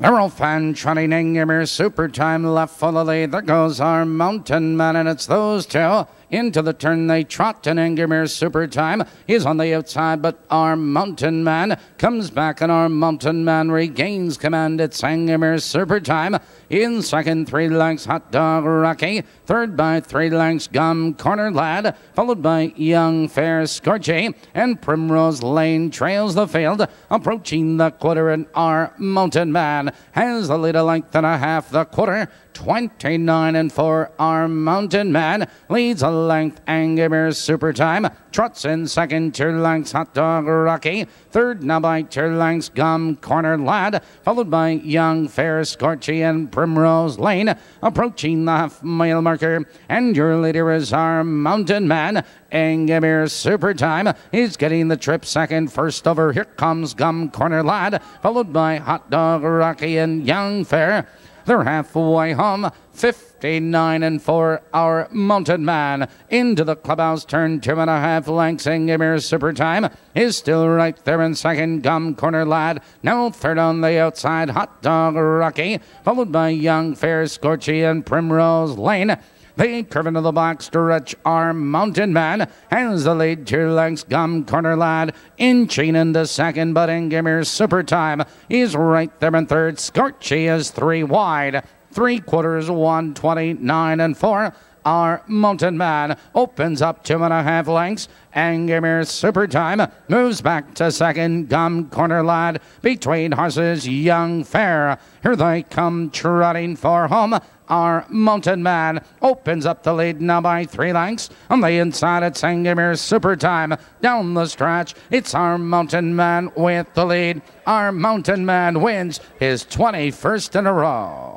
Neural fan trotting in your super time left full of lead. There goes our mountain man, and it's those two. Into the turn they trot, and Angermere's super time is on the outside, but our mountain man comes back, and our mountain man regains command. It's Angermere's super time. In second, three lengths, Hot Dog Rocky. Third by three lengths, Gum Corner Lad, followed by Young Fair Scorchy, and Primrose Lane trails the field, approaching the quarter, and our mountain man has the lead a length and a half. The quarter 29 and 4, our mountain man leads a length, Angerbear's super time. Trots in second, two lengths, hot dog Rocky. Third, now by two lengths, gum corner lad, followed by young, fair, scorchy, and primrose lane. Approaching the half mile marker, and your leader is our mountain man, Angerbear's super time. He's getting the trip second, first over. Here comes gum corner lad, followed by hot dog Rocky and young, fair. They're halfway home. 59 and 4, our mounted man. Into the clubhouse, turn two and a half lengths, and Ymir Super Time is still right there in second. Gum Corner Lad, now third on the outside. Hot Dog Rocky, followed by Young Fair Scorchy and Primrose Lane. The curving of the box. stretch arm, mountain man Hands the lead. Two lengths, gum corner lad. In chain in the second, but in Gamer's super time. He's right there in third. Scorchy is three wide. Three quarters, 129 and four. Our Mountain Man opens up two and a half lengths. Angamir Super Time moves back to second. Gum Corner Lad between horses Young Fair. Here they come trotting for home. Our Mountain Man opens up the lead now by three lengths. On the inside, it's Angamir Super Time. Down the stretch, it's our Mountain Man with the lead. Our Mountain Man wins his 21st in a row.